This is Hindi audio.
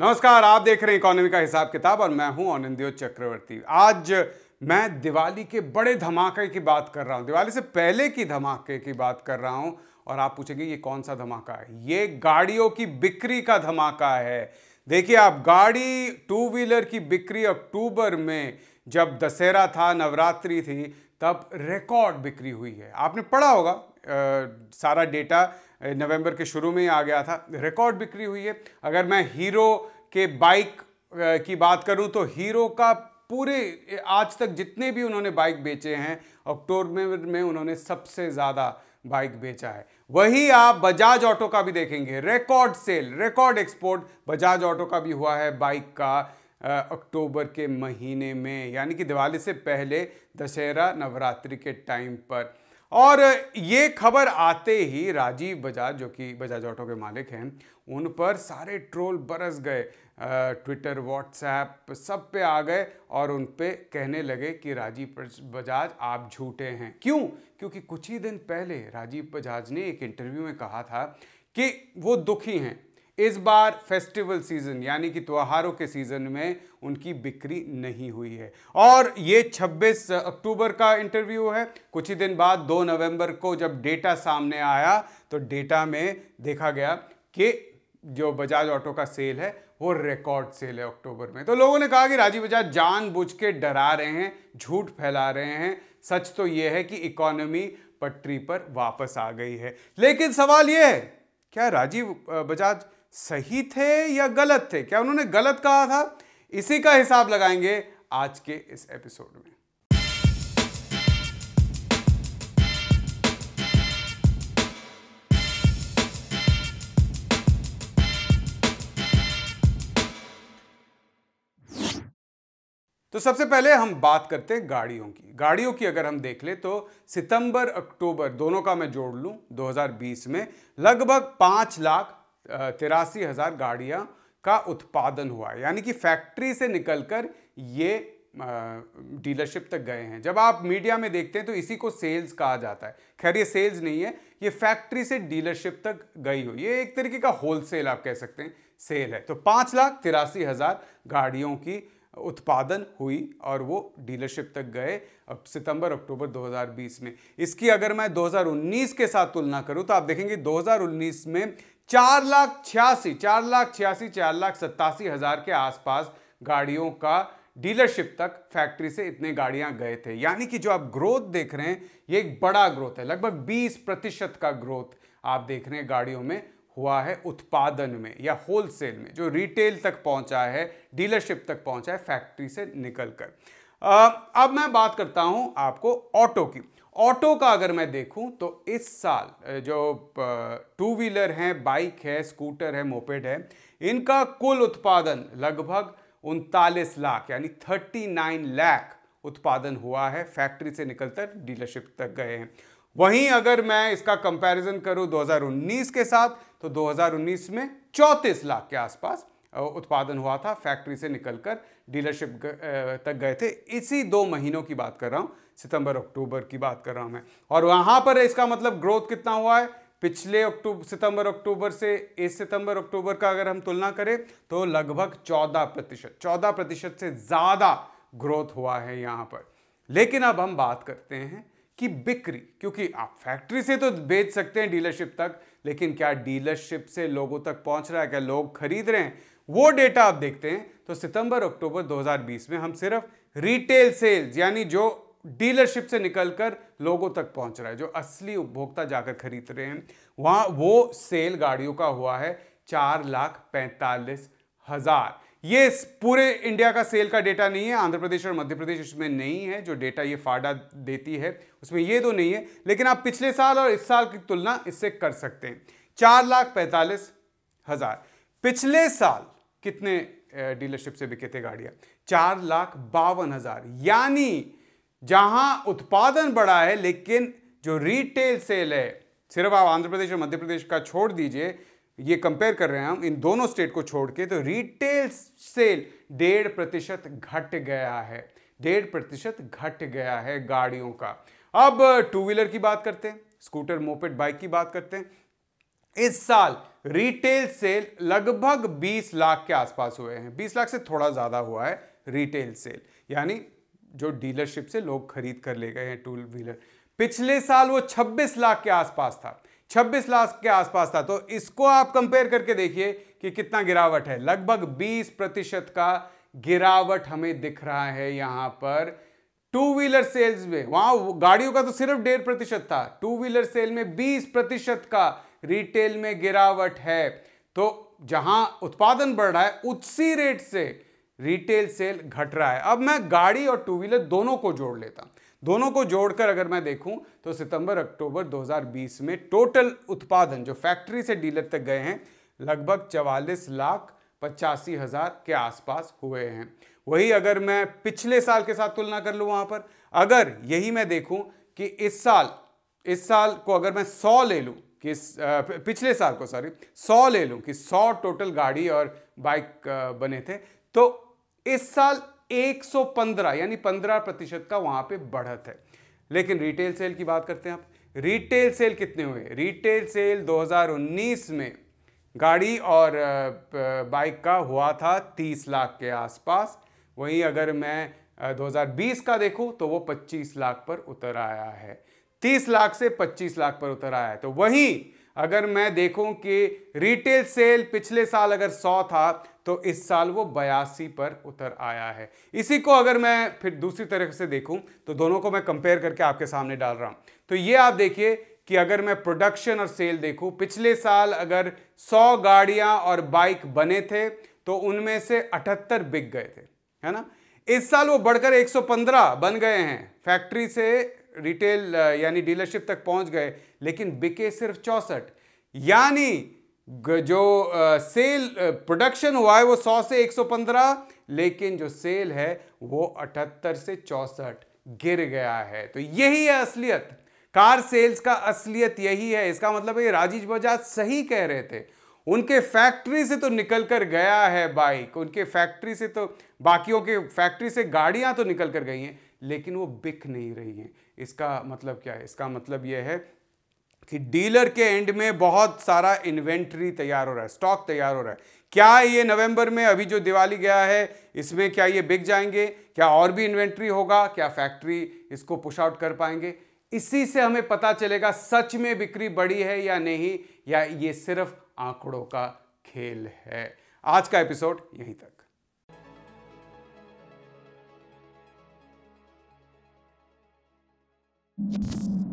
नमस्कार आप देख रहे हैं इकोनॉमी का हिसाब किताब और मैं हूं आनंदियो चक्रवर्ती आज मैं दिवाली के बड़े धमाके की बात कर रहा हूं दिवाली से पहले की धमाके की बात कर रहा हूं और आप पूछेंगे ये कौन सा धमाका है ये गाड़ियों की बिक्री का धमाका है देखिए आप गाड़ी टू व्हीलर की बिक्री अक्टूबर में जब दशहरा था नवरात्रि थी तब रिकॉर्ड बिक्री हुई है आपने पढ़ा होगा आ, सारा डेटा नवंबर के शुरू में ही आ गया था रिकॉर्ड बिक्री हुई है अगर मैं हीरो के बाइक की बात करूं तो हीरो का पूरे आज तक जितने भी उन्होंने बाइक बेचे हैं अक्टूबर में उन्होंने सबसे ज़्यादा बाइक बेचा है वही आप बजाज ऑटो का भी देखेंगे record sale record export Bajaj auto का भी हुआ है बाइक का अक्टूबर के महीने में यानी कि दिवाली से पहले दशहरा नवरात्रि के टाइम पर और ये खबर आते ही राजीव बजाज जो कि बजाज ऑटो के मालिक हैं उन पर सारे ट्रोल बरस गए ट्विटर व्हाट्सएप सब पे आ गए और उन पे कहने लगे कि राजीव बजाज आप झूठे हैं क्यों क्योंकि कुछ ही दिन पहले राजीव बजाज ने एक इंटरव्यू में कहा था कि वो दुखी हैं इस बार फेस्टिवल सीज़न यानी कि त्योहारों के सीज़न में उनकी बिक्री नहीं हुई है और ये 26 अक्टूबर का इंटरव्यू है कुछ ही दिन बाद 2 नवंबर को जब डेटा सामने आया तो डेटा में देखा गया कि जो बजाज ऑटो का सेल है वो रिकॉर्ड सेल है अक्टूबर में तो लोगों ने कहा कि राजीव बजाज जान के डरा रहे हैं झूठ फैला रहे हैं सच तो ये है कि इकोनॉमी पटरी पर वापस आ गई है लेकिन सवाल ये है क्या राजीव बजाज सही थे या गलत थे क्या उन्होंने गलत कहा था इसी का हिसाब लगाएंगे आज के इस एपिसोड में तो सबसे पहले हम बात करते हैं गाड़ियों की गाड़ियों की अगर हम देख ले तो सितंबर अक्टूबर दोनों का मैं जोड़ लूं 2020 में लगभग पांच लाख तिरासी हज़ार गाड़ियाँ का उत्पादन हुआ है यानी कि फैक्ट्री से निकलकर ये डीलरशिप तक गए हैं जब आप मीडिया में देखते हैं तो इसी को सेल्स कहा जाता है खैर ये सेल्स नहीं है ये फैक्ट्री से डीलरशिप तक गई हुई ये एक तरीके का होलसेल आप कह सकते हैं सेल है तो पाँच लाख तिरासी हज़ार गाड़ियों की उत्पादन हुई और वो डीलरशिप तक गए अब सितंबर अक्टूबर 2020 में इसकी अगर मैं 2019 के साथ तुलना करूं तो आप देखेंगे 2019 में चार लाख छियासी चार लाख छियासी चार लाख सत्तासी हजार के आसपास गाड़ियों का डीलरशिप तक फैक्ट्री से इतने गाड़ियां गए थे यानी कि जो आप ग्रोथ देख रहे हैं ये एक बड़ा ग्रोथ है लगभग 20 प्रतिशत का ग्रोथ आप देख रहे हैं गाड़ियों में हुआ है उत्पादन में या होलसेल में जो रिटेल तक पहुंचा है डीलरशिप तक पहुंचा है फैक्ट्री से निकलकर अब मैं बात करता हूं आपको ऑटो की ऑटो का अगर मैं देखूं तो इस साल जो टू व्हीलर हैं बाइक है स्कूटर है मोपेड है इनका कुल उत्पादन लगभग उनतालीस लाख यानी थर्टी नाइन लाख उत्पादन हुआ है फैक्ट्री से निकलकर डीलरशिप तक गए हैं वहीं अगर मैं इसका कंपैरिजन करूं 2019 के साथ तो 2019 में 34 लाख के आसपास उत्पादन हुआ था फैक्ट्री से निकलकर डीलरशिप तक गए थे इसी दो महीनों की बात कर रहा हूँ सितंबर अक्टूबर की बात कर रहा हूँ मैं और वहाँ पर इसका मतलब ग्रोथ कितना हुआ है पिछले अक्टूबर सितंबर अक्टूबर से इस सितंबर अक्टूबर का अगर हम तुलना करें तो लगभग चौदह प्रतिशत चौदह प्रतिशत से ज़्यादा ग्रोथ हुआ है यहाँ पर लेकिन अब हम बात करते हैं कि बिक्री क्योंकि आप फैक्ट्री से तो बेच सकते हैं डीलरशिप तक लेकिन क्या डीलरशिप से लोगों तक पहुंच रहा है क्या लोग खरीद रहे हैं वो डेटा आप देखते हैं तो सितंबर अक्टूबर 2020 में हम सिर्फ रिटेल सेल्स यानी जो डीलरशिप से निकलकर लोगों तक पहुंच रहा है जो असली उपभोक्ता जाकर खरीद रहे हैं वहां वो सेल गाड़ियों का हुआ है चार लाख पैंतालीस हजार ये पूरे इंडिया का सेल का डेटा नहीं है आंध्र प्रदेश और मध्य प्रदेश इसमें नहीं है जो डेटा ये फाडा देती है उसमें ये तो नहीं है लेकिन आप पिछले साल और इस साल की तुलना इससे कर सकते हैं चार लाख पैंतालीस हजार पिछले साल कितने डीलरशिप से बिके थे गाड़ियां चार लाख बावन हजार यानी जहां उत्पादन बढ़ा है लेकिन जो रिटेल सेल है सिर्फ आप आंध्र प्रदेश और मध्य प्रदेश का छोड़ दीजिए ये कंपेयर कर रहे हैं हम इन दोनों स्टेट को छोड़ के तो रिटेल सेल डेढ़ प्रतिशत घट गया है डेढ़ प्रतिशत घट गया है गाड़ियों का अब टू व्हीलर की बात करते हैं स्कूटर मोपेड बाइक की बात करते हैं इस साल रिटेल सेल लगभग 20 लाख के आसपास हुए हैं 20 लाख से थोड़ा ज़्यादा हुआ है रिटेल सेल यानी जो डीलरशिप से लोग खरीद कर ले गए हैं टू व्हीलर पिछले साल वो 26 लाख के आसपास था 26 लाख के आसपास था तो इसको आप कंपेयर करके देखिए कि कितना गिरावट है लगभग 20 प्रतिशत का गिरावट हमें दिख रहा है यहां पर टू व्हीलर सेल्स में वहां गाड़ियों का तो सिर्फ डेढ़ प्रतिशत था टू व्हीलर सेल में 20 प्रतिशत का रिटेल में गिरावट है तो जहां उत्पादन बढ़ रहा है उसी रेट से रिटेल सेल घट रहा है अब मैं गाड़ी और टू व्हीलर दोनों को जोड़ लेता दोनों को जोड़कर अगर मैं देखूं तो सितंबर अक्टूबर 2020 में टोटल उत्पादन जो फैक्ट्री से डीलर तक गए हैं लगभग चवालीस लाख पचासी हज़ार के आसपास हुए हैं वही अगर मैं पिछले साल के साथ तुलना कर लूँ वहाँ पर अगर यही मैं देखूँ कि इस साल इस साल को अगर मैं सौ ले लूँ कि पिछले साल को सॉरी सौ ले लूँ कि सौ टोटल गाड़ी और बाइक बने थे तो इस साल 115 यानी 15 प्रतिशत का वहाँ पे बढ़त है लेकिन रिटेल सेल की बात करते हैं आप रिटेल सेल कितने हुए रिटेल सेल 2019 में गाड़ी और बाइक का हुआ था 30 लाख के आसपास वहीं अगर मैं 2020 का देखूं तो वो 25 लाख पर उतर आया है तीस लाख से पच्चीस लाख पर उतर आया है तो वहीं अगर मैं देखूं कि रिटेल सेल पिछले साल अगर 100 था तो इस साल वो बयासी पर उतर आया है इसी को अगर मैं फिर दूसरी तरह से देखूं तो दोनों को मैं कंपेयर करके आपके सामने डाल रहा हूं तो ये आप देखिए कि अगर मैं प्रोडक्शन और सेल देखूं पिछले साल अगर 100 गाड़ियां और बाइक बने थे तो उनमें से 78 बिक गए थे है ना इस साल वो बढ़कर 115 बन गए हैं फैक्ट्री से रिटेल uh, यानी डीलरशिप तक पहुंच गए लेकिन बिके सिर्फ चौंसठ यानी जो सेल uh, प्रोडक्शन uh, हुआ है वो 100 से 115 लेकिन जो सेल है वो 78 से चौंसठ गिर गया है तो यही है असलियत कार सेल्स का असलियत यही है इसका मतलब ये राजीव बजाज सही कह रहे थे उनके फैक्ट्री से तो निकल कर गया है बाइक उनके फैक्ट्री से तो बाकियों के फैक्ट्री से गाड़ियां तो निकल कर गई हैं लेकिन वो बिक नहीं रही हैं इसका मतलब क्या है इसका मतलब यह है कि डीलर के एंड में बहुत सारा इन्वेंट्री तैयार हो रहा है स्टॉक तैयार हो रहा है क्या ये नवंबर में अभी जो दिवाली गया है इसमें क्या ये बिक जाएंगे क्या और भी इन्वेंट्री होगा क्या फैक्ट्री इसको पुश आउट कर पाएंगे इसी से हमें पता चलेगा सच में बिक्री बढ़ी है या नहीं या ये सिर्फ आंकड़ों का खेल है आज का एपिसोड यहीं तक you